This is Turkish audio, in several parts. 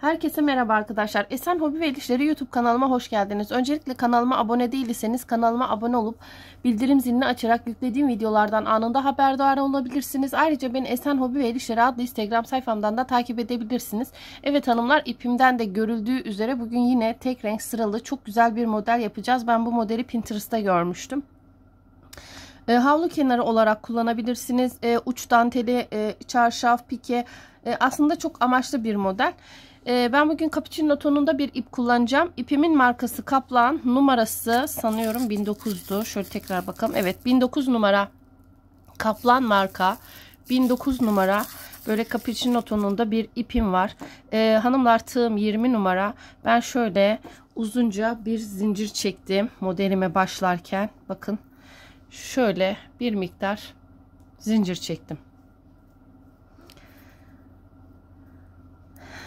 Herkese merhaba arkadaşlar. Esen Hobi ve İlişleri YouTube kanalıma hoş geldiniz. Öncelikle kanalıma abone değilseniz kanalıma abone olup bildirim zilini açarak yüklediğim videolardan anında haberdar olabilirsiniz. Ayrıca beni Esen Hobi ve İlişleri adlı Instagram sayfamdan da takip edebilirsiniz. Evet hanımlar ipimden de görüldüğü üzere bugün yine tek renk sıralı çok güzel bir model yapacağız. Ben bu modeli Pinterest'te görmüştüm. E, havlu kenarı olarak kullanabilirsiniz. E, uç danteli, e, çarşaf, pike. E, aslında çok amaçlı bir model. Ee, ben bugün cappuccino tonunda bir ip kullanacağım. İpimin markası Kaplan. Numarası sanıyorum 1900'du. Şöyle tekrar bakalım. Evet 1900 numara Kaplan marka. 1009 numara böyle cappuccino tonunda bir ipim var. Ee, hanımlar tığım 20 numara. Ben şöyle uzunca bir zincir çektim modelime başlarken. Bakın şöyle bir miktar zincir çektim.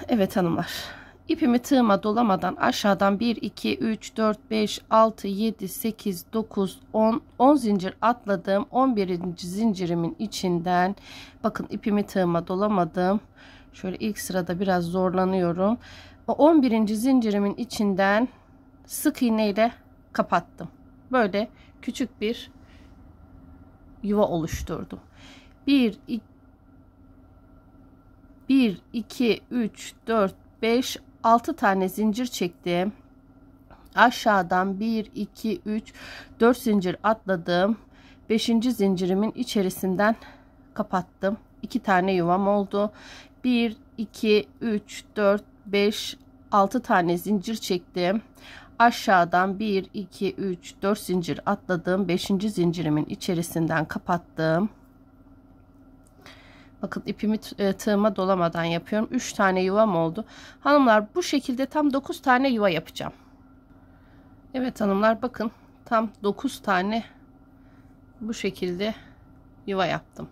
Evet hanımlar. İpimi tığıma dolamadan aşağıdan 1 2 3 4 5 6 7 8 9 10 10 zincir atladım. 11. zincirimin içinden bakın ipimi tığıma dolamadım. Şöyle ilk sırada biraz zorlanıyorum. O 11. zincirimin içinden sık iğne ile kapattım. Böyle küçük bir yuva oluşturdum. 1 2 1 2 3 4 5 6 tane zincir çektim aşağıdan 1 2 3 4 zincir atladım 5. zincirimin içerisinden kapattım 2 tane yuvam oldu 1 2 3 4 5 6 tane zincir çektim aşağıdan 1 2 3 4 zincir atladım 5. zincirimin içerisinden kapattım Bakın ipimi e, tığıma dolamadan yapıyorum. 3 tane yuvam oldu. Hanımlar bu şekilde tam 9 tane yuva yapacağım. Evet hanımlar bakın tam 9 tane bu şekilde yuva yaptım.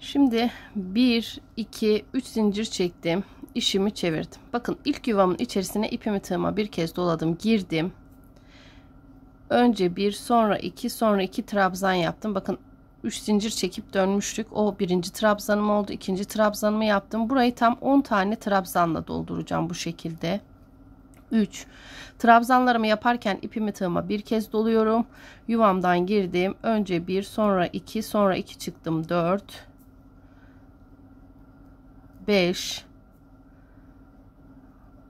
Şimdi 1 2 3 zincir çektim. İşimi çevirdim. Bakın ilk yuvamın içerisine ipimi tığıma bir kez doladım, girdim. Önce bir, sonra iki, sonra iki trabzan yaptım. Bakın 3 zincir çekip dönmüştük. O birinci trabzanım oldu. ikinci trabzanımı yaptım. Burayı tam 10 tane trabzanla dolduracağım bu şekilde. 3. Trabzanlarımı yaparken ipimi tığıma bir kez doluyorum. Yuvamdan girdim. Önce 1, sonra 2, sonra 2 çıktım. 4 5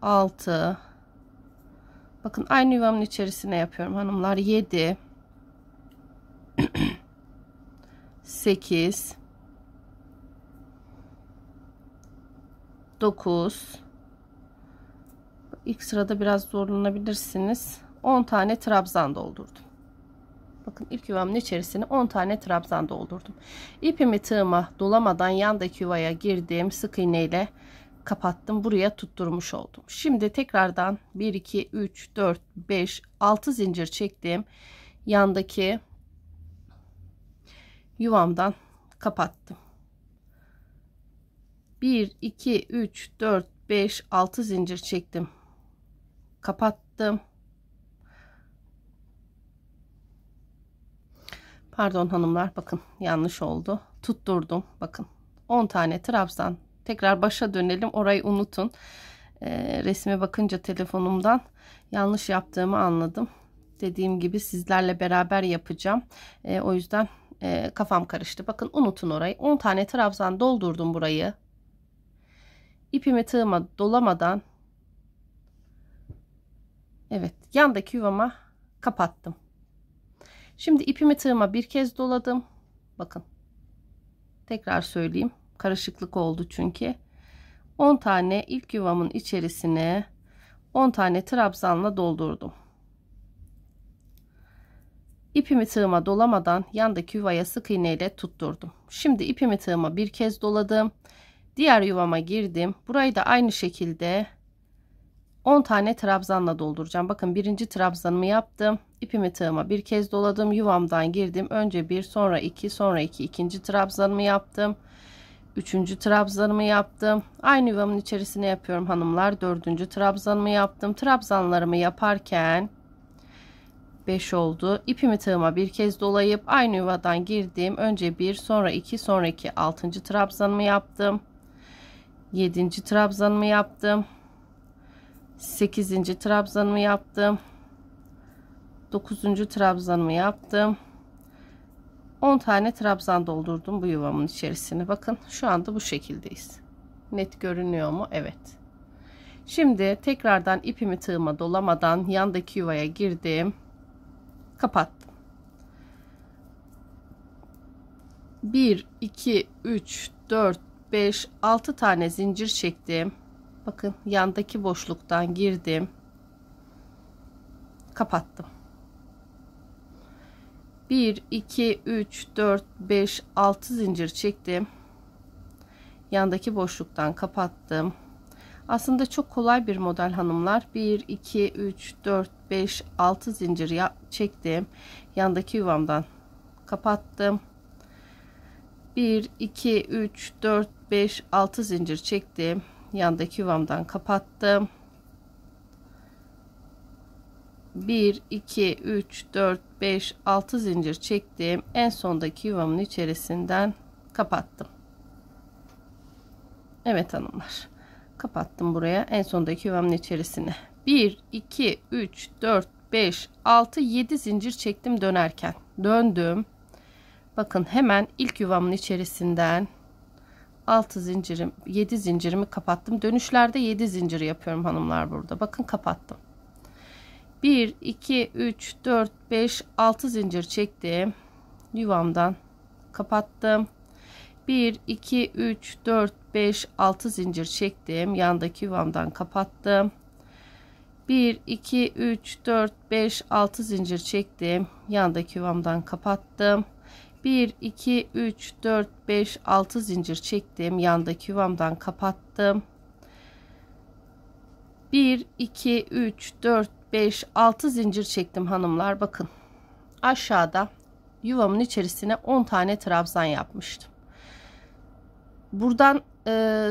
6 Bakın aynı yuvamın içerisine yapıyorum hanımlar. 7 8 9 ilk sırada biraz zorlanabilirsiniz 10 tane trabzan doldurdum bakın ilk yuvamın içerisine 10 tane trabzan doldurdum ipimi tığıma dolamadan yandaki yuvaya girdim sık iğne ile kapattım buraya tutturmuş oldum şimdi tekrardan 1 2 3 4 5 6 zincir çektim yandaki yuvamdan kapattım. 1 2 3 4 5 6 zincir çektim. Kapattım. Pardon hanımlar bakın yanlış oldu. Tutturdum bakın. 10 tane trabzan. Tekrar başa dönelim. Orayı unutun. E, resme bakınca telefonumdan yanlış yaptığımı anladım. Dediğim gibi sizlerle beraber yapacağım. E, o yüzden e, kafam karıştı. Bakın unutun orayı. 10 tane trabzan doldurdum burayı. İpimi tığıma dolamadan evet yandaki yuvama kapattım. Şimdi ipimi tığıma bir kez doladım. Bakın. Tekrar söyleyeyim. Karışıklık oldu çünkü. 10 tane ilk yuvamın içerisine 10 tane trabzanla doldurdum. İpimi tığıma dolamadan yandaki yuvaya sık iğne ile tutturdum. Şimdi ipimi tığıma bir kez doladım. Diğer yuvama girdim. Burayı da aynı şekilde 10 tane trabzanla dolduracağım. Bakın birinci trabzanımı yaptım. İpimi tığıma bir kez doladım. Yuvamdan girdim. Önce bir sonra iki sonra iki ikinci trabzanımı yaptım. Üçüncü trabzanımı yaptım. Aynı yuvamın içerisine yapıyorum hanımlar. Dördüncü trabzanımı yaptım. Trabzanlarımı yaparken 5 oldu. İpimi tığıma bir kez dolayıp aynı yuvadan girdim. Önce 1 sonra 2 sonra 2 6. trabzanımı yaptım. 7. trabzanımı yaptım. 8. trabzanımı yaptım. 9. trabzanımı yaptım. 10 tane trabzan doldurdum bu yuvamın içerisine. Bakın şu anda bu şekildeyiz. Net görünüyor mu? Evet. Şimdi tekrardan ipimi tığıma dolamadan yandaki yuvaya girdim kapattım. 1 2 3 4 5 6 tane zincir çektim. Bakın yandaki boşluktan girdim. Kapattım. 1 2 3 4 5 6 zincir çektim. Yandaki boşluktan kapattım. Aslında çok kolay bir model hanımlar. 1 2 3 4 5 6 zincir ya çektim yandaki yuvamdan kapattım 1 2 3 4 5 6 zincir çektim yandaki yuvamdan kapattım 1 2 3 4 5 6 zincir çektim en sondaki yuvamın içerisinden kapattım Evet hanımlar kapattım buraya en sondaki yuvamın içerisine 1, 2, 3, 4, 5, 6, 7 zincir çektim dönerken. Döndüm. Bakın hemen ilk yuvamın içerisinden 6 zincirim 7 zincirimi kapattım. Dönüşlerde 7 zincir yapıyorum hanımlar burada. Bakın kapattım. 1 2 3 4 5 6 zincir çektim. Yuvamdan kapattım. 1 2 3 4 5 6 zincir çektim. Yandaki yuvamdan kapattım. 1 2 3 4 5 6 zincir çektim yandaki yuvamdan kapattım 1 2 3 4 5 6 zincir çektim yandaki yuvamdan kapattım 1 2 3 4 5 6 zincir çektim hanımlar bakın aşağıda yuvamın içerisine 10 tane trabzan yapmıştım buradan e,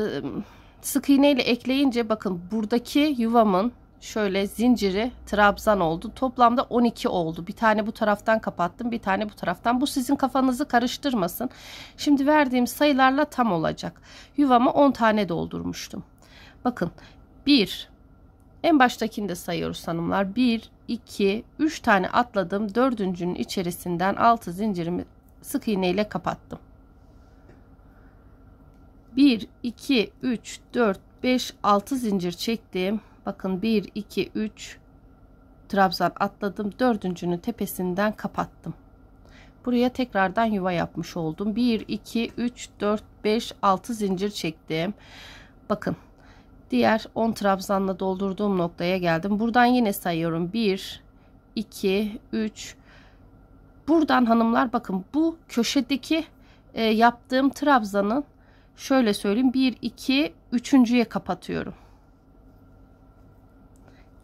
sık iğne ile ekleyince bakın buradaki yuvamın şöyle zinciri trabzan oldu. Toplamda 12 oldu. Bir tane bu taraftan kapattım. Bir tane bu taraftan. Bu sizin kafanızı karıştırmasın. Şimdi verdiğim sayılarla tam olacak. Yuvama 10 tane doldurmuştum. Bakın 1 en baştakini de sayıyoruz hanımlar. 1, 2, 3 tane atladım. Dördüncünün içerisinden 6 zincirimi sık iğne ile kapattım. 1, 2, 3, 4, 5, 6 zincir çektim. Bakın 1, 2, 3 trabzan atladım. Dördüncünün tepesinden kapattım. Buraya tekrardan yuva yapmış oldum. 1, 2, 3, 4, 5, 6 zincir çektim. Bakın diğer 10 trabzanla doldurduğum noktaya geldim. Buradan yine sayıyorum. 1, 2, 3. Buradan hanımlar bakın bu köşedeki e, yaptığım trabzanın şöyle söyleyeyim 1, 2, 3.ye kapatıyorum.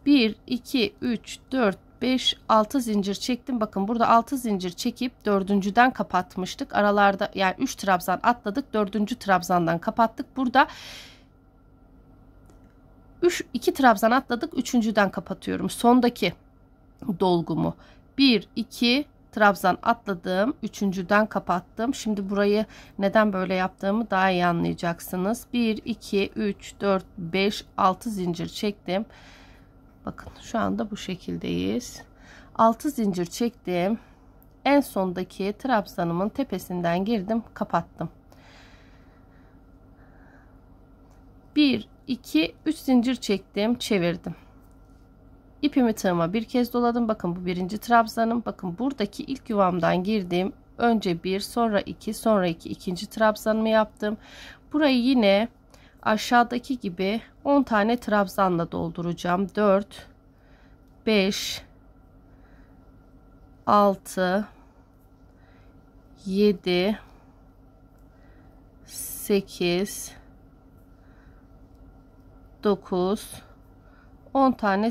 1 2 3 4 5 6 zincir çektim. Bakın burada 6 zincir çekip dördüncüden kapatmıştık. Aralarda yani 3 trabzan atladık. 4. trabzandan kapattık. Burada 3 2 trabzan atladık. Üçüncüden kapatıyorum. Sondaki dolgumu 1 2 trabzan atladım. Üçüncüden kapattım. Şimdi burayı neden böyle yaptığımı daha iyi anlayacaksınız. 1 2 3 4 5 6 zincir çektim bakın şu anda bu şekildeyiz 6 zincir çektim en sondaki trabzanımın tepesinden girdim kapattım 1 2 3 zincir çektim çevirdim İpimi tığıma bir kez doladım bakın bu birinci trabzanım bakın buradaki ilk yuvamdan girdim. önce bir sonra iki sonra iki ikinci trabzanımı yaptım burayı yine aşağıdaki gibi 10 tane trabzanla dolduracağım. 4 5 6 7 8 9 10 tane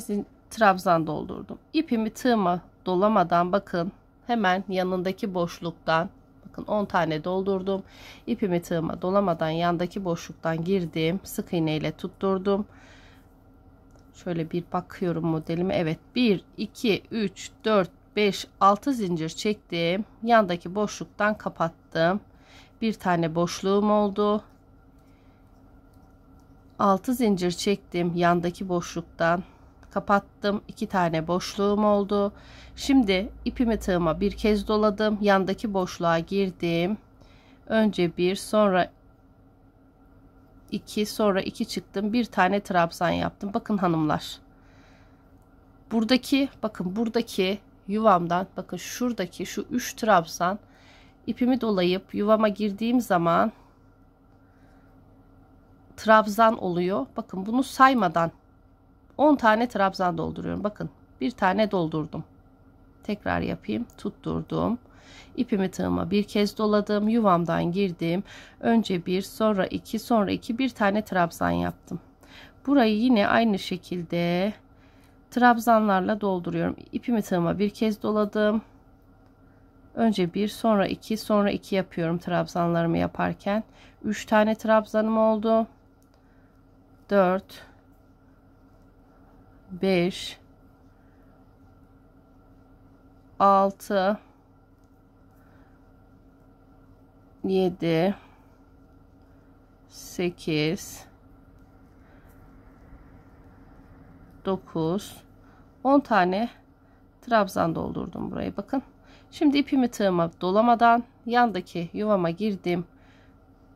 trabzan doldurdum. İpimi tığıma dolamadan bakın hemen yanındaki boşluktan bakın 10 tane doldurdum. İpimi tığıma dolamadan yandaki boşluktan girdim. Sık iğne ile tutturdum. Şöyle bir bakıyorum modelimi. Evet 1, 2, 3, 4, 5, 6 zincir çektim. Yandaki boşluktan kapattım. Bir tane boşluğum oldu. 6 zincir çektim yandaki boşluktan kapattım. İki tane boşluğum oldu. Şimdi ipimi tığıma bir kez doladım. Yandaki boşluğa girdim. Önce bir sonra iki, sonra iki çıktım bir tane trabzan yaptım bakın hanımlar buradaki bakın buradaki yuvamdan bakın şuradaki şu üç trabzan ipimi dolayıp yuvama girdiğim zaman trabzan oluyor bakın bunu saymadan 10 tane trabzan dolduruyorum. Bakın bir tane doldurdum. Tekrar yapayım. Tutturdum. İpimi tığıma bir kez doladım. Yuvamdan girdim. Önce bir, sonra iki, sonra iki bir tane trabzan yaptım. Burayı yine aynı şekilde trabzanlarla dolduruyorum. İpimi tığıma bir kez doladım. Önce bir, sonra iki, sonra iki yapıyorum trabzanlarımı yaparken. Üç tane trabzanım oldu. Dört, 5 6 7 8 9 10 tane trabzan doldurdum buraya bakın şimdi ipimi tığıma dolamadan yandaki yuvama girdim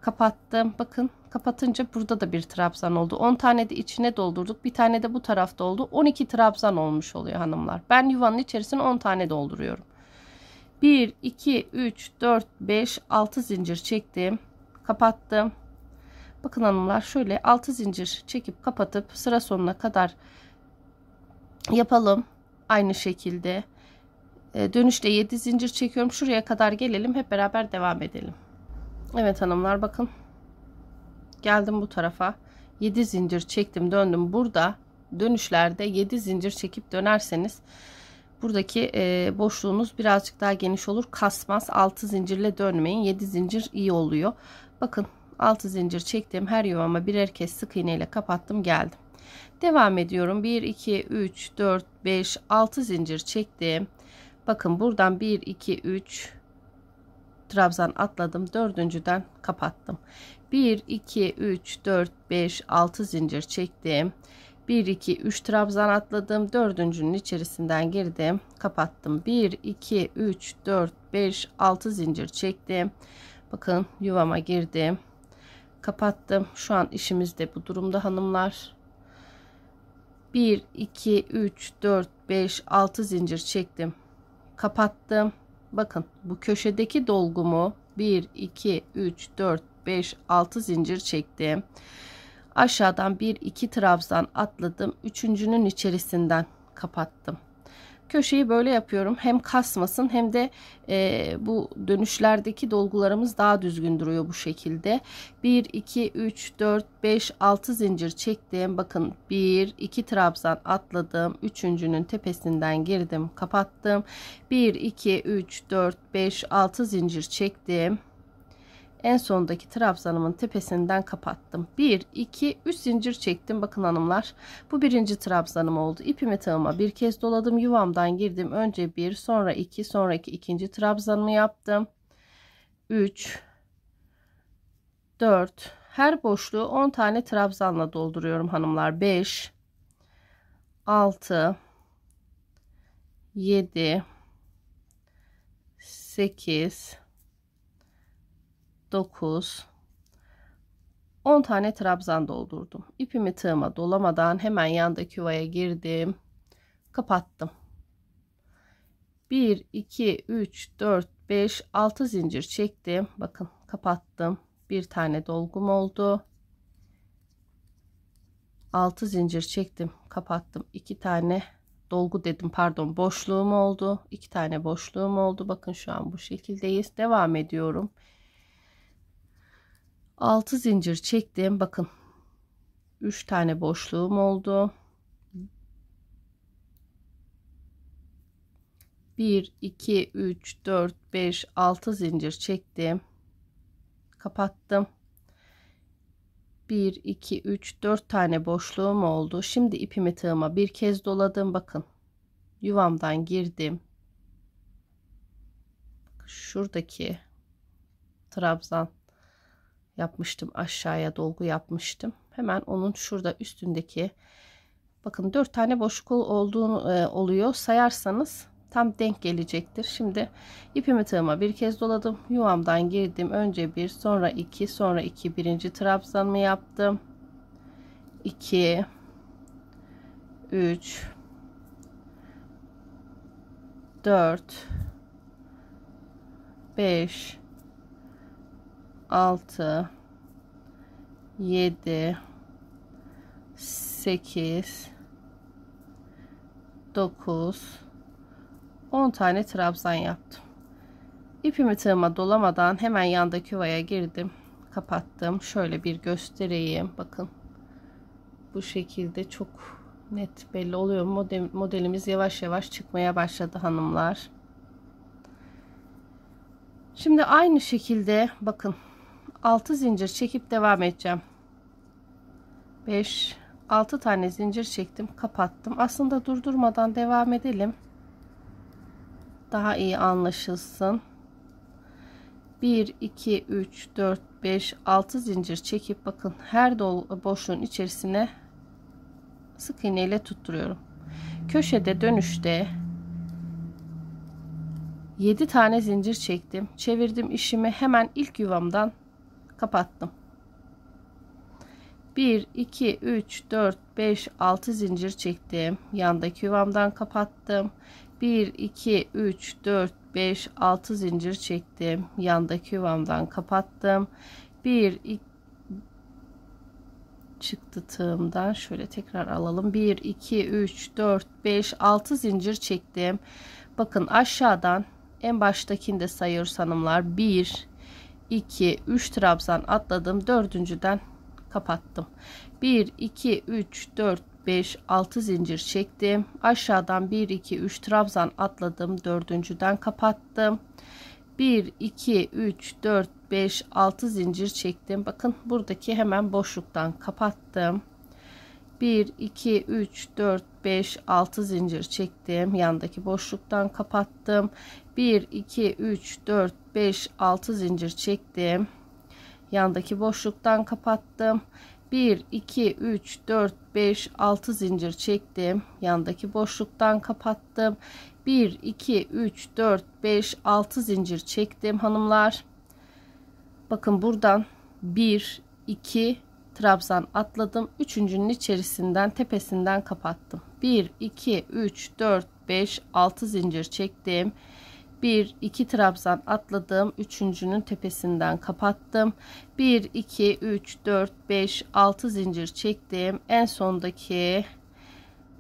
kapattım. Bakın kapatınca burada da bir trabzan oldu. 10 tane de içine doldurduk. Bir tane de bu tarafta oldu. 12 trabzan olmuş oluyor hanımlar. Ben yuvanın içerisine 10 tane dolduruyorum. 1, 2, 3, 4, 5, 6 zincir çektim. Kapattım. Bakın hanımlar şöyle 6 zincir çekip kapatıp sıra sonuna kadar yapalım. Aynı şekilde. Ee, dönüşte 7 zincir çekiyorum. Şuraya kadar gelelim. Hep beraber devam edelim. Evet hanımlar bakın. Geldim bu tarafa. 7 zincir çektim döndüm. Burada dönüşlerde 7 zincir çekip dönerseniz buradaki e, boşluğunuz birazcık daha geniş olur. Kasmaz. 6 zincirle dönmeyin. 7 zincir iyi oluyor. Bakın 6 zincir çektim. Her yuvama birer kez sık iğne ile kapattım geldim. Devam ediyorum. 1, 2, 3, 4, 5, 6 zincir çektim. Bakın buradan 1, 2, 3, trabzan atladım. Dördüncüden kapattım. 1, 2, 3, 4, 5, 6 zincir çektim. 1, 2, 3 trabzan atladım. Dördüncünün içerisinden girdim. Kapattım. 1, 2, 3, 4, 5, 6 zincir çektim. Bakın yuvama girdim. Kapattım. Şu an işimiz de bu durumda hanımlar. 1, 2, 3, 4, 5, 6 zincir çektim. Kapattım bakın bu köşedeki dolgumu 1 2 3 4 5 6 zincir çektim aşağıdan 1 2 trabzan atladım üçüncünün içerisinden kapattım Köşeyi böyle yapıyorum. Hem kasmasın hem de e, bu dönüşlerdeki dolgularımız daha düzgün duruyor bu şekilde. 1, 2, 3, 4, 5, 6 zincir çektim. Bakın 1, 2 trabzan atladım. Üçüncünün tepesinden girdim kapattım. 1, 2, 3, 4, 5, 6 zincir çektim en sondaki trabzanımın tepesinden kapattım. 1 2 3 zincir çektim. Bakın hanımlar. Bu birinci trabzanım oldu. İpimi tığıma bir kez doladım. Yuvamdan girdim. Önce 1, sonra 2, iki, sonraki ikinci trabzanımı yaptım. 3 4 her boşluğu 10 tane trabzanla dolduruyorum hanımlar. 5 6 7 8 9 10 tane trabzan doldurdum. İpimi tığıma dolamadan hemen yandaki yuvaya girdim. Kapattım. 1 2 3 4 5 6 zincir çektim. Bakın kapattım. Bir tane dolgum oldu. 6 zincir çektim. Kapattım. 2 tane dolgu dedim pardon boşluğum oldu. 2 tane boşluğum oldu. Bakın şu an bu şekildeyiz. Devam ediyorum. 6 zincir çektim bakın 3 tane boşluğum oldu 1 2 3 4 5 6 zincir çektim kapattım 1 2 3 4 tane boşluğum oldu şimdi ipimi tığıma bir kez doladım bakın yuvamdan girdim şuradaki trabzan yapmıştım. Aşağıya dolgu yapmıştım. Hemen onun şurada üstündeki bakın 4 tane boşluk olduğunu e, oluyor. Sayarsanız tam denk gelecektir. Şimdi ipimi tığıma bir kez doladım. Yuvamdan girdim. Önce bir, sonra iki, sonra iki birinci trabzanımı yaptım. 2 3 4 5 6 7 8 9 10 tane trabzan yaptım. İpimi tığıma dolamadan hemen yandaki yuvaya girdim. Kapattım. Şöyle bir göstereyim. Bakın. Bu şekilde çok net belli oluyor. modelimiz yavaş yavaş çıkmaya başladı hanımlar. Şimdi aynı şekilde bakın 6 zincir çekip devam edeceğim 5 6 tane zincir çektim kapattım aslında durdurmadan devam edelim daha iyi anlaşılsın 1 2 3 4 5 6 zincir çekip bakın her dolu boşluğun içerisine sık iğne ile tutturuyorum köşede dönüşte 7 tane zincir çektim çevirdim işimi hemen ilk yuvamdan kapattım 1 2 3 4 5 6 zincir çektim yandaki yuvamdan kapattım 1 2 3 4 5 6 zincir çektim yandaki yuvamdan kapattım 1 2 çıktı tığımdan şöyle tekrar alalım 1 2 3 4 5 6 zincir çektim bakın aşağıdan en baştakinde sayıyoruz hanımlar 1 2, 3 trabzan atladım. Dördüncüden kapattım. 1, 2, 3, 4, 5, 6 zincir çektim. Aşağıdan 1, 2, 3 trabzan atladım. Dördüncüden kapattım. 1, 2, 3, 4, 5, 6 zincir çektim. Bakın buradaki hemen boşluktan kapattım. 1 2 3 4 5 6 zincir çektim yandaki boşluktan kapattım 1 2 3 4 5 6 zincir çektim yandaki boşluktan kapattım 1 2 3 4 5 6 zincir çektim yandaki boşluktan kapattım 1 2 3 4 5 6 zincir çektim hanımlar bakın buradan 1 2 trabzan atladım üçüncünün içerisinden tepesinden kapattım 1 2 3 4 5 6 zincir çektim 1 2 trabzan atladım üçüncünün tepesinden kapattım 1 2 3 4 5 6 zincir çektim en sondaki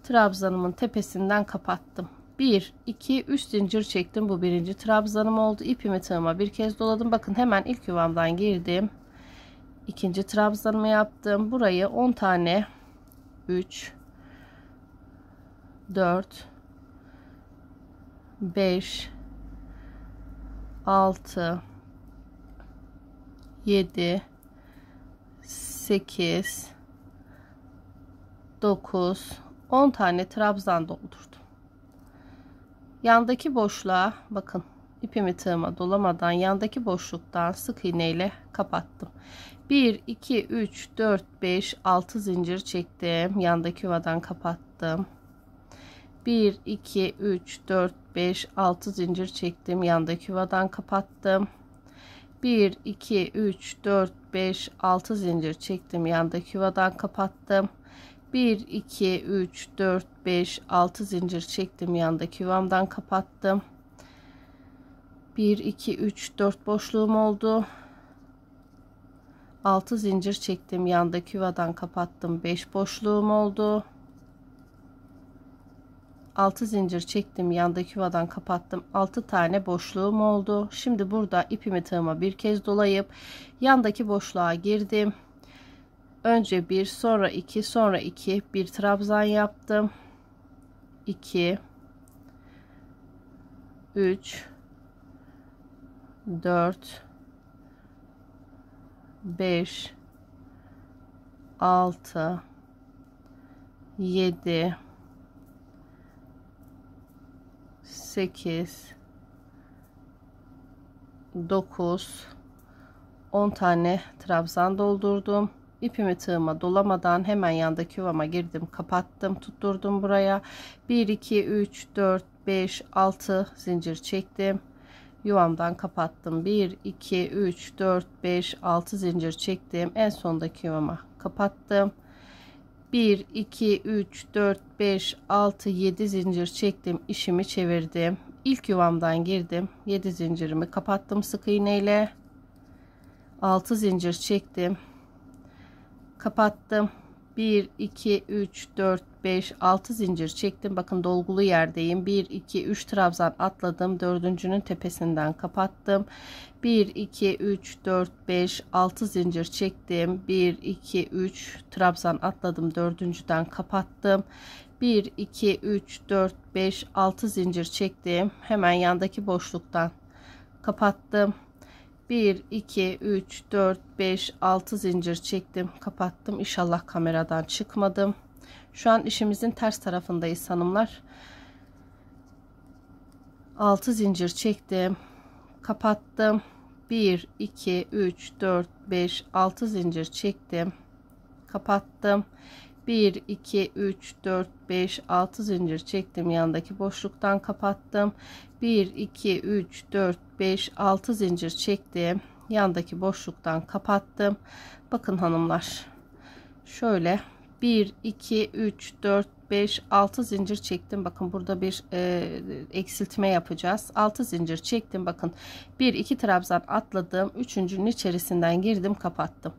trabzanımın tepesinden kapattım 1 2 3 zincir çektim bu birinci trabzanım oldu ipimi tığıma bir kez doladım bakın hemen ilk yuvamdan girdim İkinci trabzanımı yaptım burayı 10 tane 3 4 5 6 7 8 9 10 tane trabzan doldurdum. Yandaki boşluğa bakın ipimi tığıma dolamadan yandaki boşluktan sık iğne ile kapattım. 1 2 3 4 5 6 zincir çektim. Yandaki yuvadan kapattım. 1 2 3 4 5 6 zincir çektim yandaki yuvadan kapattım 1 2 3 4 5 6 zincir çektim yandaki yuvadan kapattım 1 2 3 4 5 6 zincir çektim yandaki yuvamdan kapattım 1 2 3 4 boşluğum oldu 6 zincir çektim yandaki yuvadan kapattım 5 boşluğum oldu 6 zincir çektim yandaki yuvadan kapattım 6 tane boşluğum oldu şimdi burada ipimi tığıma bir kez dolayıp yandaki boşluğa girdim önce bir sonra iki sonra iki bir trabzan yaptım 2 3 4 5 6 7 8 9 10 tane trabzan doldurdum ipimi tığıma dolamadan hemen yandaki yuvama girdim kapattım tutturdum buraya 1 2 3 4 5 6 zincir çektim yuvamdan kapattım 1 2 3 4 5 6 zincir çektim en sondaki yuvama kapattım 1 2 3 4 5 6 7 zincir çektim işimi çevirdim ilk yuvamdan girdim 7 zincirimi kapattım sık iğne ile 6 zincir çektim kapattım 1 2 3 4 5 6 zincir çektim bakın dolgulu yerdeyim 1 2 3 trabzan atladım dördüncünün tepesinden kapattım 1 2 3 4 5 6 zincir çektim 1 2 3 trabzan atladım dördüncüden kapattım 1 2 3 4 5 6 zincir çektim hemen yandaki boşluktan kapattım 1 2 3 4 5 6 zincir çektim kapattım İnşallah kameradan çıkmadım şu an işimizin ters tarafındayız hanımlar 6 zincir çektim kapattım 1 2 3 4 5 6 zincir çektim kapattım 1 2 3 4 5 6 zincir çektim yandaki boşluktan kapattım 1 2 3 4 5 6 zincir çektim yandaki boşluktan kapattım bakın hanımlar şöyle 1 2 3 4 5 6 zincir çektim bakın burada bir e, eksiltme yapacağız 6 zincir çektim bakın 1 2 trabzan atladım 3.'ünün içerisinden girdim kapattım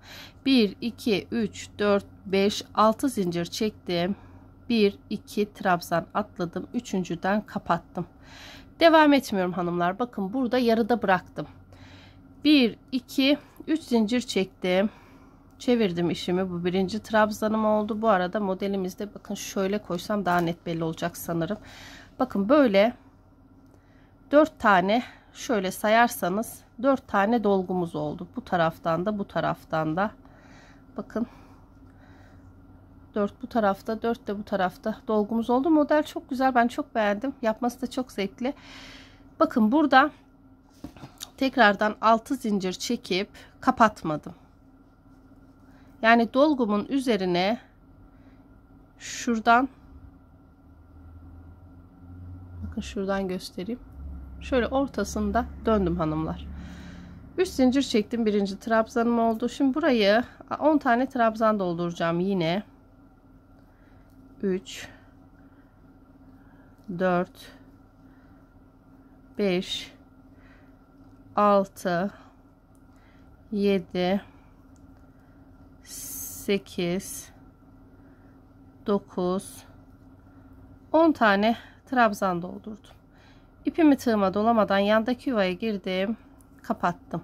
1 2 3 4 5 6 zincir çektim 1 2 trabzan atladım 3.'den kapattım Devam etmiyorum hanımlar. Bakın burada yarıda bıraktım. 1, 2, 3 zincir çektim. Çevirdim işimi. Bu birinci trabzanım oldu. Bu arada modelimizde bakın şöyle koysam daha net belli olacak sanırım. Bakın böyle 4 tane şöyle sayarsanız 4 tane dolgumuz oldu. Bu taraftan da bu taraftan da. Bakın 4 bu tarafta 4 de bu tarafta dolgumuz oldu. Model çok güzel ben çok beğendim. Yapması da çok zevkli. Bakın burada tekrardan 6 zincir çekip kapatmadım. Yani dolgumun üzerine şuradan bakın şuradan göstereyim. Şöyle ortasında döndüm hanımlar. 3 zincir çektim. Birinci trabzanım oldu. Şimdi burayı 10 tane trabzan dolduracağım yine. 3 4 5 6 7 8 9 10 tane trabzan doldurdum. İpimi tığıma dolamadan yandaki yuvaya girdim. Kapattım.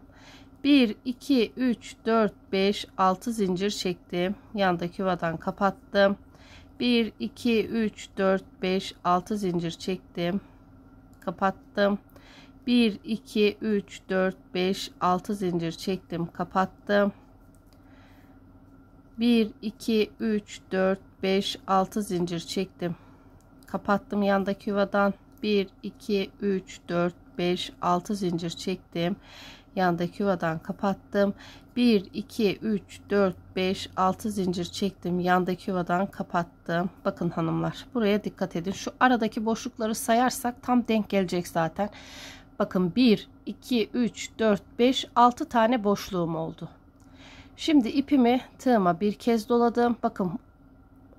1 2 3 4 5 6 zincir çektim. Yandaki yuvadan kapattım. 1 2 3 4 5 6 zincir çektim kapattım 1 2 3 4 5 6 zincir çektim kapattım 1 2 3 4 5 6 zincir çektim kapattım yandaki yuvadan 1 2 3 4 5 6 zincir çektim yandaki yuvadan kapattım 1 2 3 4 5 6 zincir çektim yandaki yuvadan kapattım bakın hanımlar buraya dikkat edin şu aradaki boşlukları sayarsak tam denk gelecek zaten bakın 1 2 3 4 5 6 tane boşluğum oldu şimdi ipimi tığıma bir kez doladım bakın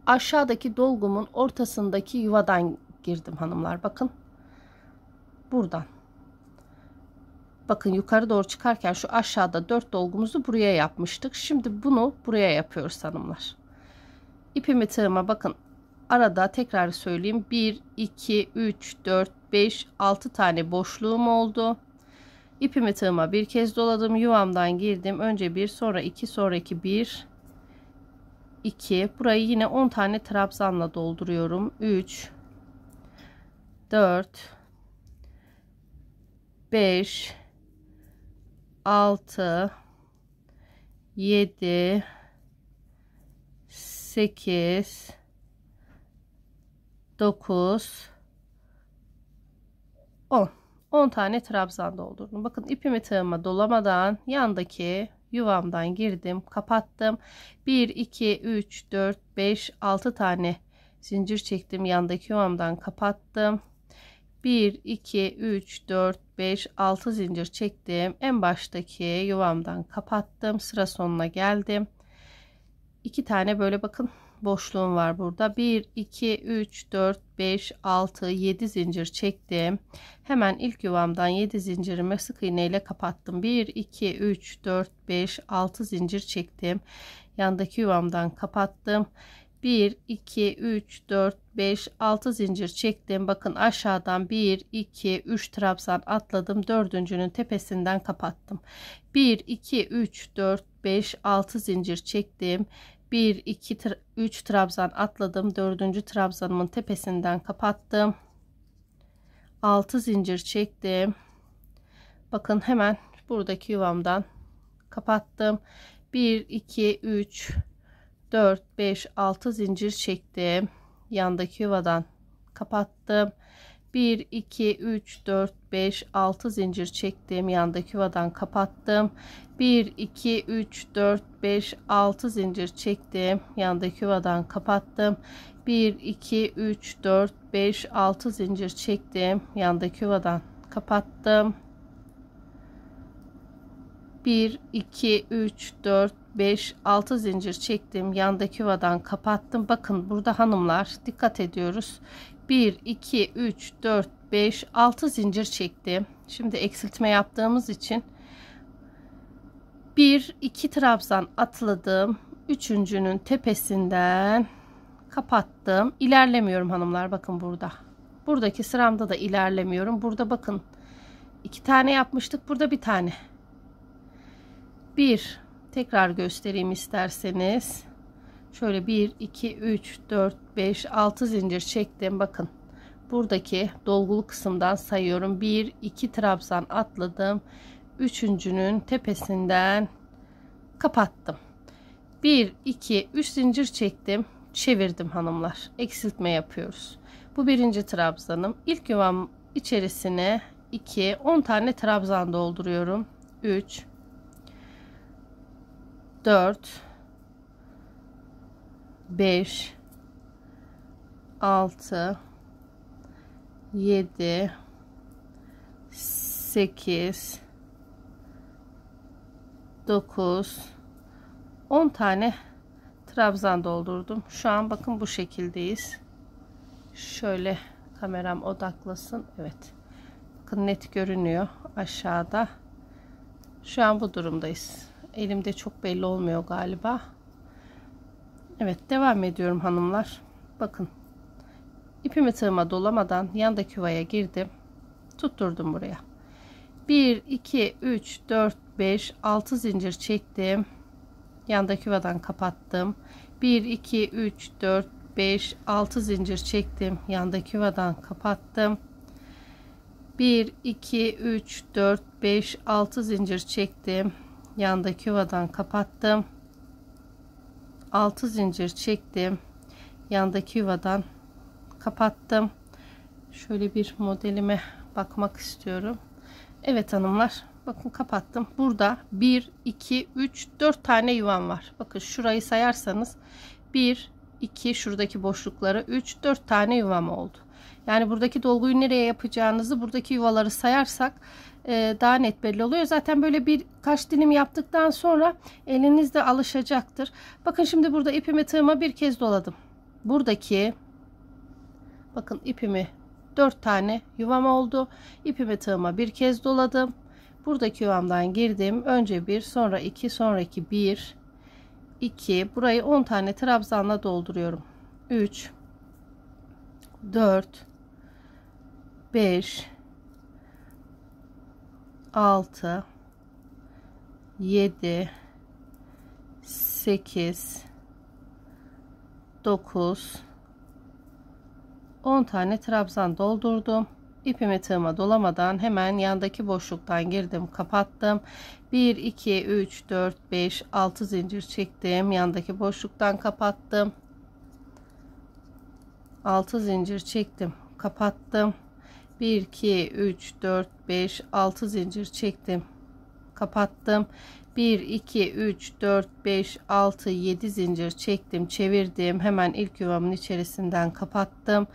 aşağıdaki dolgumun ortasındaki yuvadan girdim hanımlar bakın buradan Bakın yukarı doğru çıkarken şu aşağıda dört dolgumuzu buraya yapmıştık. Şimdi bunu buraya yapıyoruz hanımlar. İpimi tığıma bakın arada tekrar söyleyeyim 1 2 3 4 5 6 tane boşluğum oldu. İpimi tığıma bir kez doladım. Yuvamdan girdim. Önce 1 sonra 2 sonraki 2 1 2 burayı yine 10 tane trabzanla dolduruyorum. 3 4 5 6 7 8 9 10 10 tane trabzan doldurdum. Bakın ipimi tığıma dolamadan yandaki yuvamdan girdim, kapattım. 1 2 3 4 5 6 tane zincir çektim. Yandaki yuvamdan kapattım. 1 2 3 4 5 6 zincir çektim en baştaki yuvamdan kapattım sıra sonuna geldim iki tane böyle bakın boşluğum var burada 1 2 3 4 5 6 7 zincir çektim hemen ilk yuvamdan 7 zincirimi sık iğne ile kapattım 1 2 3 4 5 6 zincir çektim yandaki yuvamdan kapattım 1 2 3 4 5 6 zincir çektim bakın aşağıdan 1 2 3 trabzan atladım dördüncünün tepesinden kapattım 1 2 3 4 5 6 zincir çektim 1 2 3 trabzan atladım dördüncü trabzanımın tepesinden kapattım 6 zincir çektim bakın hemen buradaki yuvamdan kapattım 1 2 3 4 5 6 zincir çektim yandaki yuvadan kapattım 1 2 3 4 5 6 zincir çektim yandaki yuvadan kapattım 1 2 3 4 5 6 zincir çektim yandaki yuvadan kapattım 1 2 3 4 5 6 zincir çektim yandaki yuvadan kapattım 1 2 3 4 5, 6 zincir çektim. Yandaki yuvadan kapattım. Bakın burada hanımlar dikkat ediyoruz. 1, 2, 3, 4, 5, 6 zincir çektim. Şimdi eksiltme yaptığımız için 1, 2 trabzan atladım. Üçüncünün tepesinden kapattım. İlerlemiyorum hanımlar bakın burada. Buradaki sıramda da ilerlemiyorum. Burada bakın iki tane yapmıştık. Burada bir tane. 1 tekrar göstereyim isterseniz şöyle 1 2 3 4 5 6 zincir çektim bakın buradaki dolgulu kısımdan sayıyorum 1 2 trabzan atladım üçüncünün tepesinden kapattım 1 2 3 zincir çektim çevirdim hanımlar eksiltme yapıyoruz bu birinci trabzanım İlk yuvam içerisine 2 10 tane trabzan dolduruyorum 3 4 5 6 7 8 9 10 tane trabzan doldurdum. Şu an bakın bu şekildeyiz. Şöyle kameram odaklasın. Evet. Bakın net görünüyor aşağıda. Şu an bu durumdayız elimde çok belli olmuyor galiba. Evet devam ediyorum hanımlar. Bakın ipimi tığıma dolamadan yandaki yuvaya girdim. Tutturdum buraya. 1, 2, 3, 4, 5, 6 zincir çektim. Yandaki yuvadan kapattım. 1, 2, 3, 4, 5, 6 zincir çektim. Yandaki yuvadan kapattım. 1, 2, 3, 4, 5, 6 zincir çektim yandaki yuvadan kapattım 6 zincir çektim yandaki yuvadan kapattım şöyle bir modelime bakmak istiyorum Evet hanımlar bakın kapattım burada 1 2 3 4 tane yuvam var bakın şurayı sayarsanız 1 2 şuradaki boşlukları, 3 4 tane yuvam oldu yani buradaki dolguyu nereye yapacağınızı buradaki yuvaları sayarsak e, daha net belli oluyor. Zaten böyle bir kaç dilim yaptıktan sonra eliniz de alışacaktır. Bakın şimdi burada ipimi tığıma bir kez doladım. Buradaki bakın ipimi 4 tane yuvam oldu. İpimi tığıma bir kez doladım. Buradaki yuvamdan girdim. Önce bir, sonra iki, sonraki bir, iki. Burayı 10 tane trabzanla dolduruyorum. 3 4 5 6 7 8 9 10 tane trabzan doldurdum İpimi tığıma dolamadan hemen yandaki boşluktan girdim kapattım 1 2 3 4 5 6 zincir çektim yandaki boşluktan kapattım 6 zincir çektim kapattım 1 2 3 4 5 6 zincir çektim kapattım 1 2 3 4 5 6 7 zincir çektim çevirdim hemen ilk yuvamın içerisinden kapattım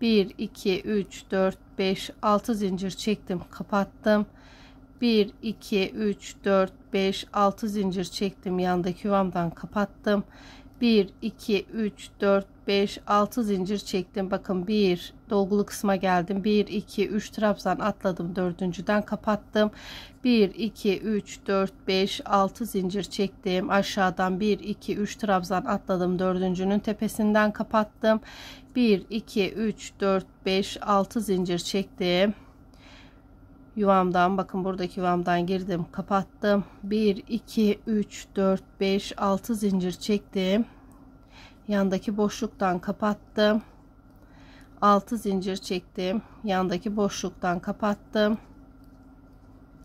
1 2 3 4 5 6 zincir çektim kapattım 1 2 3 4 5 6 zincir çektim yandaki yuvamdan kapattım 1 2 3 4 5 6 zincir çektim bakın bir dolgulu kısma geldim 1 2 3 trabzan atladım dördüncüden kapattım 1 2 3 4 5 6 zincir çektim aşağıdan 1 2 3 trabzan atladım dördüncünün tepesinden kapattım 1 2 3 4 5 6 zincir çektim yuvamdan bakın buradaki yuvamdan girdim kapattım 1 2 3 4 5 6 zincir çektim yandaki boşluktan kapattım 6 zincir çektim yandaki boşluktan kapattım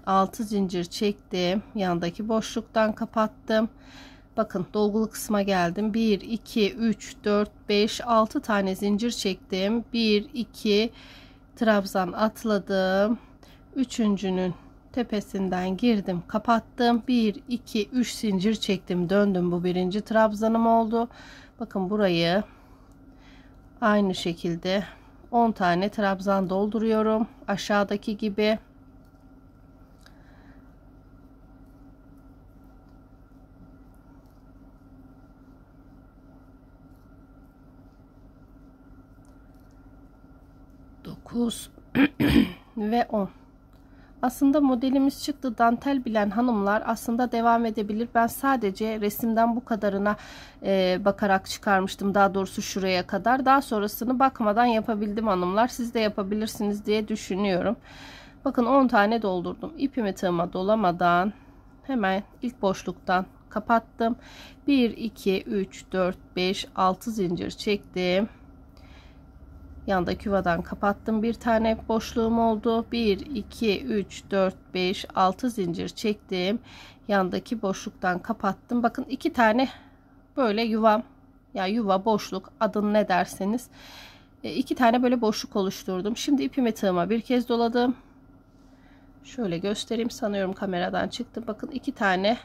6 zincir çektim yandaki boşluktan kapattım bakın dolgulu kısma geldim 1 2 3 4 5 6 tane zincir çektim 1 2 trabzan atladım üçüncünün tepesinden girdim kapattım 1 2 3 zincir çektim döndüm bu birinci trabzanım oldu bakın burayı aynı şekilde 10 tane trabzan dolduruyorum aşağıdaki gibi dokuz ve 10. Aslında modelimiz çıktı dantel bilen hanımlar aslında devam edebilir. Ben sadece resimden bu kadarına e, bakarak çıkarmıştım daha doğrusu şuraya kadar. Daha sonrasını bakmadan yapabildim hanımlar. Siz de yapabilirsiniz diye düşünüyorum. Bakın 10 tane doldurdum. İpimi tığıma dolamadan hemen ilk boşluktan kapattım. 1, 2, 3, 4, 5, 6 zincir çektim. Yandaki yuvadan kapattım. Bir tane boşluğum oldu. 1, 2, 3, 4, 5, 6 zincir çektim. Yandaki boşluktan kapattım. Bakın iki tane böyle yuvam. Ya yani yuva, boşluk adını ne derseniz. E, iki tane böyle boşluk oluşturdum. Şimdi ipimi tığıma bir kez doladım. Şöyle göstereyim. Sanıyorum kameradan çıktı. Bakın iki tane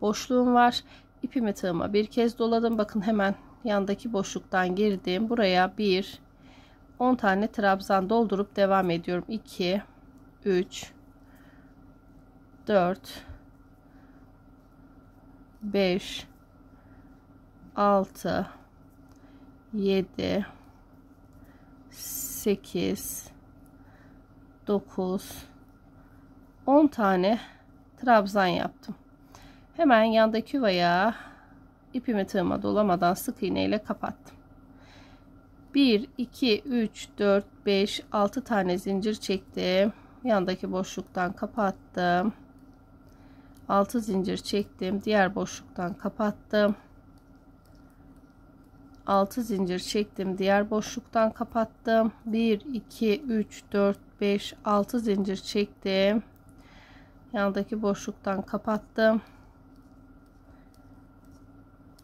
boşluğum var. İpimi tığıma bir kez doladım. Bakın hemen yandaki boşluktan girdim. Buraya bir 10 tane trabzan doldurup devam ediyorum 2 3 4 5 6 7 8 9 10 tane trabzan yaptım. Hemen yandaki yuvaya ipimi tığıma dolamadan sık iğneyle kapattım. 1 2 3 4 5 6 tane zincir çektim yandaki boşluktan kapattım 6 zincir çektim diğer boşluktan kapattım 6 zincir çektim diğer boşluktan kapattım 1 2 3 4 5 6 zincir çektim yandaki boşluktan kapattım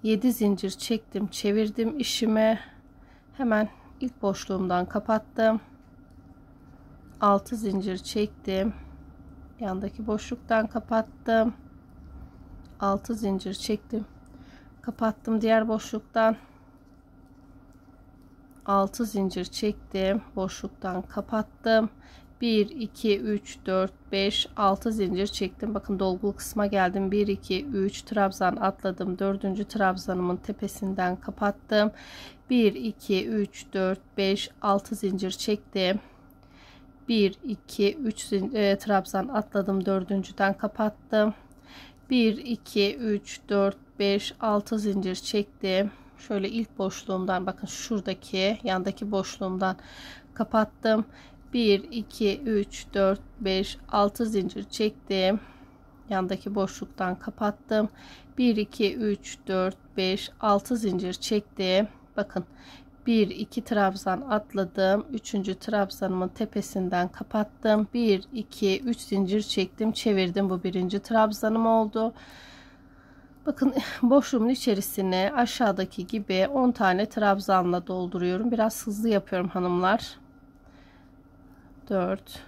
7 zincir çektim çevirdim işime hemen ilk boşluğumdan kapattım. 6 zincir çektim. Yandaki boşluktan kapattım. 6 zincir çektim. Kapattım diğer boşluktan. 6 zincir çektim. Boşluktan kapattım. 1 2 3 4 5 6 zincir çektim bakın dolgulu kısma geldim 1 2 3 trabzan atladım 4. trabzanımın tepesinden kapattım 1 2 3 4 5 6 zincir çektim 1 2 3 trabzan atladım dördüncüden kapattım 1 2 3 4 5 6 zincir çektim şöyle ilk boşluğumdan bakın şuradaki yandaki boşluğumdan kapattım 1 2 3 4 5 6 zincir çektim yandaki boşluktan kapattım 1 2 3 4 5 6 zincir çektim bakın 1 2 trabzan atladım 3. trabzanımın tepesinden kapattım 1 2 3 zincir çektim çevirdim bu birinci trabzanım oldu Bakın boşluğumun içerisine aşağıdaki gibi 10 tane trabzanla dolduruyorum. Biraz hızlı yapıyorum hanımlar. 4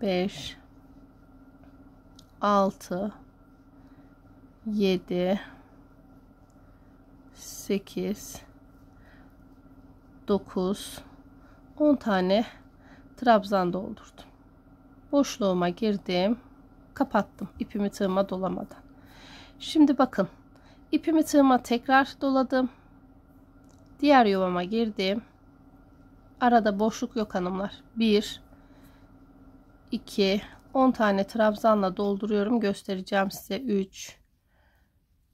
5 6 7 8 9 10 tane trabzan doldurdum. Boşluğuma girdim. Kapattım ipimi tığıma dolamadan. Şimdi bakın. ipimi tığıma tekrar doladım. Diğer yuvama girdim. Arada boşluk yok hanımlar. 1 2 10 tane trabzanla dolduruyorum. Göstereceğim size 3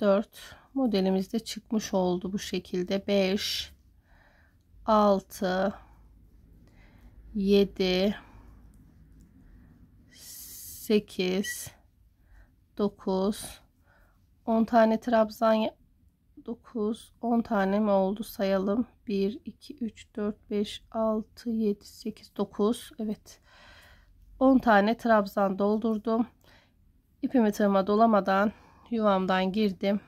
4 de çıkmış oldu bu şekilde. 5 6 7 8 9 10 tane trabzan 9 10 tane mi oldu sayalım 1, 2, 3, 4, 5, 6, 7, 8, 9. Evet. 10 tane trabzan doldurdum. İpimi tığıma dolamadan yuvamdan girdim.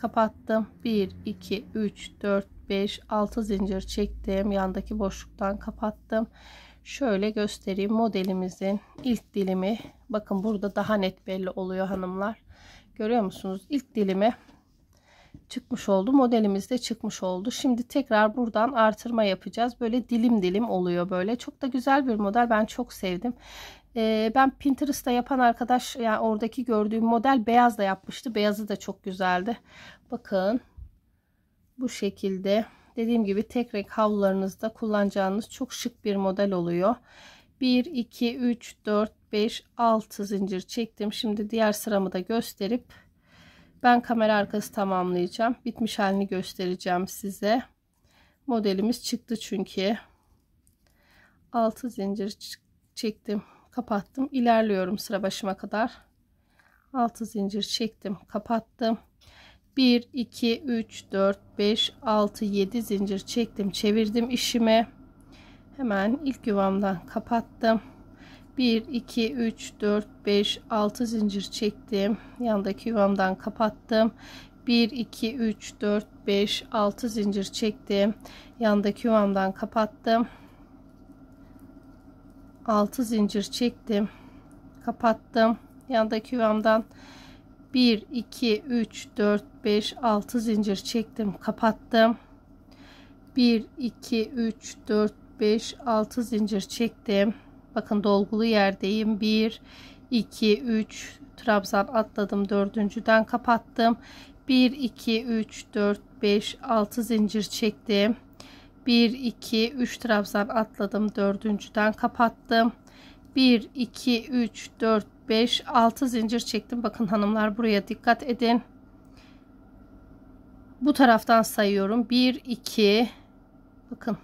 Kapattım. 1, 2, 3, 4, 5, 6 zincir çektim. Yandaki boşluktan kapattım. Şöyle göstereyim modelimizin ilk dilimi. Bakın burada daha net belli oluyor hanımlar. Görüyor musunuz? İlk dilimi çıkmış oldu. Modelimiz de çıkmış oldu. Şimdi tekrar buradan artırma yapacağız. Böyle dilim dilim oluyor böyle. Çok da güzel bir model. Ben çok sevdim. Ee, ben Pinterest'ta yapan arkadaş yani oradaki gördüğüm model beyaz da yapmıştı. Beyazı da çok güzeldi. Bakın bu şekilde dediğim gibi tek renk havlularınızda kullanacağınız çok şık bir model oluyor. 1, 2, 3, 4, 5, 6 zincir çektim. Şimdi diğer sıramı da gösterip ben kamera arkası tamamlayacağım. Bitmiş halini göstereceğim size. Modelimiz çıktı çünkü. 6 zincir çektim, kapattım. İlerliyorum sıra başıma kadar. 6 zincir çektim, kapattım. 1 2 3 4 5 6 7 zincir çektim, çevirdim işimi. Hemen ilk yuvamdan kapattım. 1 2 3 4 5 6 zincir çektim yandaki yuvamdan kapattım 1 2 3 4 5 6 zincir çektim yandaki yuvamdan kapattım 6 zincir çektim kapattım yandaki yuvamdan 1 2 3 4 5 6 zincir çektim kapattım 1 2 3 4 5 6 zincir çektim Bakın dolgulu yerdeyim. 1, 2, 3 trabzan atladım. Dördüncüden kapattım. 1, 2, 3, 4, 5, 6 zincir çektim. 1, 2, 3 trabzan atladım. Dördüncüden kapattım. 1, 2, 3, 4, 5, 6 zincir çektim. Bakın hanımlar buraya dikkat edin. Bu taraftan sayıyorum. 1, 2, bakın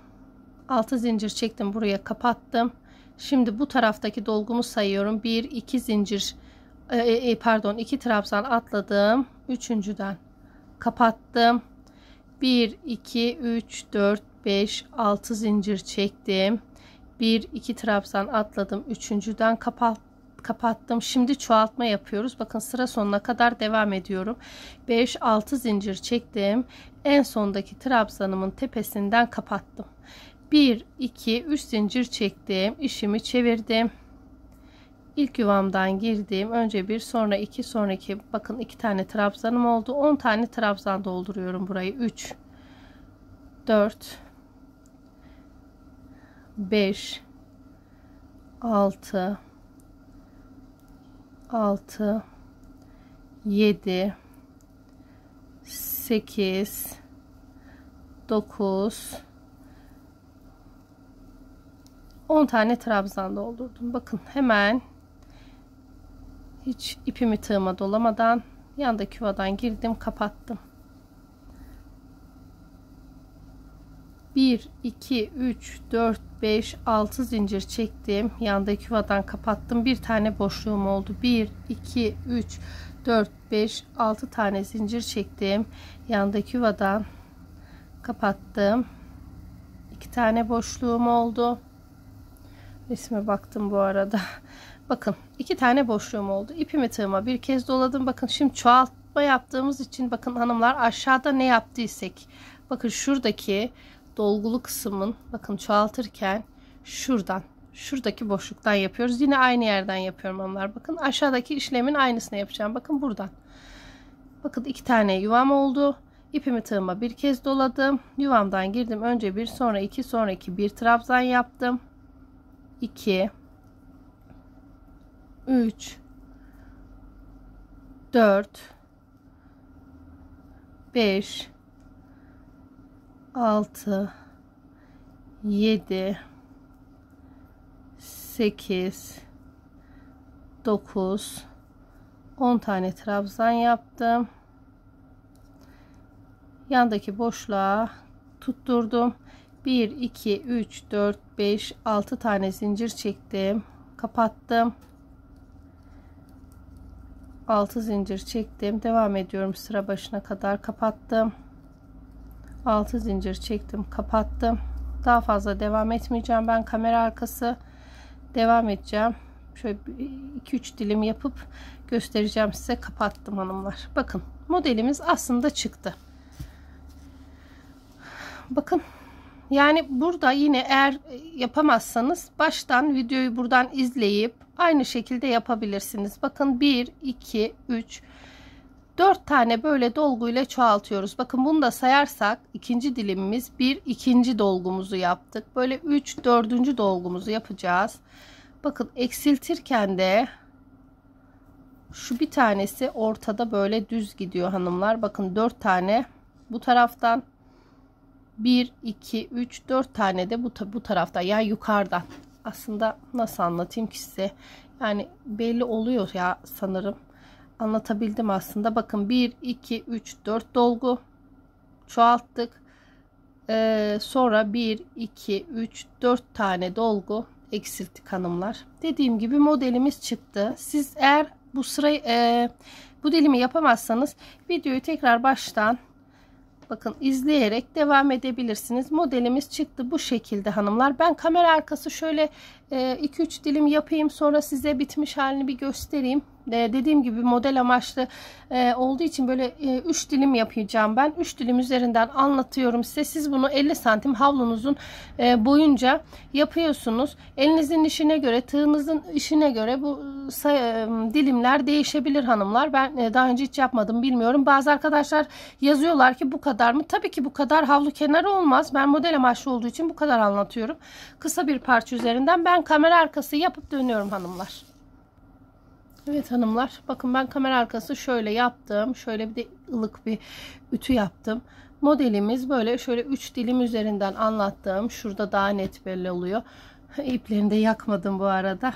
6 zincir çektim. Buraya kapattım. Şimdi bu taraftaki dolgumu sayıyorum. 1 2 zincir e, e, e pardon 2 trabzan atladım. Üçüncüden kapattım. 1 2 3 4 5 6 zincir çektim. 1 2 trabzan atladım. Üçüncüden kapattım kapattım. Şimdi çoğaltma yapıyoruz. Bakın sıra sonuna kadar devam ediyorum. 5 6 zincir çektim. En sondaki trabzanımın tepesinden kapattım. 1 2 3 zincir çektim işimi çevirdim İlk yuvamdan girdim önce bir sonra iki sonra iki bakın iki tane trabzanım oldu 10 tane trabzan dolduruyorum burayı 3 4 5 6 6 7 8 9 10 tane trabzan doldurdum. Bakın hemen hiç ipimi tığıma dolamadan yandaki yuvadan girdim kapattım. 1 2 3 4 5 6 zincir çektim. Yandaki yuvadan kapattım. Bir tane boşluğum oldu. 1 2 3 4 5 6 tane zincir çektim. Yandaki yuvadan kapattım. 2 tane boşluğum oldu. İsme baktım bu arada. Bakın iki tane boşluğum oldu. İpimi tığıma bir kez doladım. Bakın şimdi çoğaltma yaptığımız için bakın hanımlar aşağıda ne yaptıysak. Bakın şuradaki dolgulu kısmın bakın çoğaltırken şuradan şuradaki boşluktan yapıyoruz. Yine aynı yerden yapıyorum hanımlar. Bakın aşağıdaki işlemin aynısını yapacağım. Bakın buradan. Bakın iki tane yuvam oldu. İpimi tığıma bir kez doladım. Yuvamdan girdim. Önce bir sonra iki sonraki bir trabzan yaptım. 2 3 4 5 6 7 8 9 10 tane trabzan yaptım. Yandaki boşluğa tutturdum. 1 2 3 4 5 6 tane zincir çektim kapattım 6 zincir çektim devam ediyorum sıra başına kadar kapattım 6 zincir çektim kapattım daha fazla devam etmeyeceğim ben kamera arkası devam edeceğim şöyle 2-3 dilim yapıp göstereceğim size kapattım hanımlar bakın modelimiz aslında çıktı bakın yani burada yine eğer e, yapamazsanız baştan videoyu buradan izleyip aynı şekilde yapabilirsiniz. Bakın 1, 2, 3, 4 tane böyle dolgu ile çoğaltıyoruz. Bakın bunu da sayarsak ikinci dilimimiz bir ikinci dolgumuzu yaptık. Böyle 3 dördüncü dolgumuzu yapacağız. Bakın eksiltirken de şu bir tanesi ortada böyle düz gidiyor hanımlar. Bakın 4 tane bu taraftan 1, 2, 3, 4 tane de bu, bu tarafta yani yukarıdan. Aslında nasıl anlatayım ki size? Yani belli oluyor ya sanırım. Anlatabildim aslında. Bakın 1, 2, 3, 4 dolgu çoğalttık. Ee, sonra 1, 2, 3, 4 tane dolgu eksilttik hanımlar. Dediğim gibi modelimiz çıktı. Siz eğer bu sırayı e, bu dilimi yapamazsanız videoyu tekrar baştan Bakın izleyerek devam edebilirsiniz. Modelimiz çıktı bu şekilde hanımlar. Ben kamera arkası şöyle 2-3 ee, dilim yapayım sonra size bitmiş halini bir göstereyim. Ee, dediğim gibi model amaçlı e, olduğu için böyle 3 e, dilim yapacağım ben. 3 dilim üzerinden anlatıyorum size. Siz bunu 50 santim havlunuzun e, boyunca yapıyorsunuz. Elinizin işine göre, tığınızın işine göre bu dilimler değişebilir hanımlar. Ben daha önce hiç yapmadım bilmiyorum. Bazı arkadaşlar yazıyorlar ki bu kadar mı? Tabii ki bu kadar havlu kenarı olmaz. Ben model amaçlı olduğu için bu kadar anlatıyorum. Kısa bir parça üzerinden ben Hemen kamera arkası yapıp dönüyorum hanımlar. Evet hanımlar bakın ben kamera arkası şöyle yaptım. Şöyle bir de ılık bir ütü yaptım. Modelimiz böyle şöyle 3 dilim üzerinden anlattığım şurada daha net belli oluyor. İplerini de yakmadım bu arada.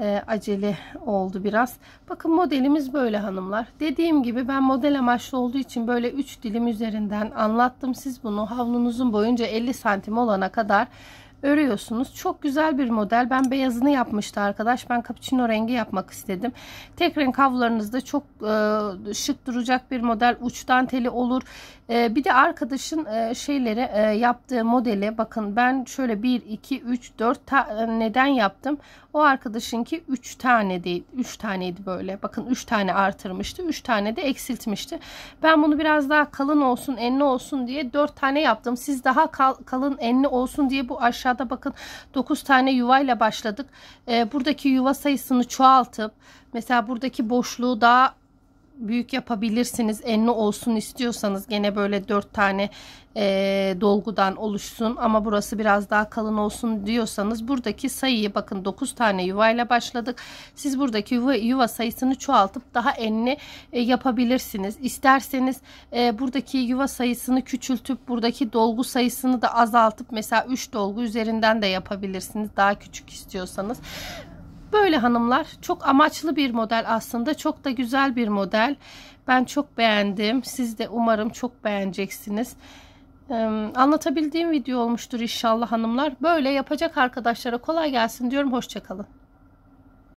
E, acele oldu biraz. Bakın modelimiz böyle hanımlar. Dediğim gibi ben model amaçlı olduğu için böyle 3 dilim üzerinden anlattım. Siz bunu havlunuzun boyunca 50 santim olana kadar örüyorsunuz. Çok güzel bir model. Ben beyazını yapmıştı arkadaş. Ben cappuccino rengi yapmak istedim. Tek renk havlarınızda çok e, şık duracak bir model. Uç danteli olur. E, bir de arkadaşın e, şeyleri e, yaptığı modeli bakın ben şöyle 1 2 3 4 ta e, neden yaptım? O arkadaşınki 3 tane değil. 3 taneydi böyle. Bakın 3 tane artırmıştı. 3 tane de eksiltmişti. Ben bunu biraz daha kalın olsun, enli olsun diye 4 tane yaptım. Siz daha kal kalın, enli olsun diye bu aşağı aşağıda bakın 9 tane yuvayla başladık. E, buradaki yuva sayısını çoğaltıp mesela buradaki boşluğu daha büyük yapabilirsiniz. Enli olsun istiyorsanız gene böyle 4 tane e, dolgudan oluşsun ama burası biraz daha kalın olsun diyorsanız buradaki sayıyı bakın 9 tane yuvayla başladık. Siz buradaki yuva, yuva sayısını çoğaltıp daha enli e, yapabilirsiniz. İsterseniz e, buradaki yuva sayısını küçültüp buradaki dolgu sayısını da azaltıp mesela 3 dolgu üzerinden de yapabilirsiniz. Daha küçük istiyorsanız. Böyle hanımlar çok amaçlı bir model aslında çok da güzel bir model. Ben çok beğendim. Siz de umarım çok beğeneceksiniz. anlatabildiğim video olmuştur inşallah hanımlar. Böyle yapacak arkadaşlara kolay gelsin diyorum. Hoşçakalın.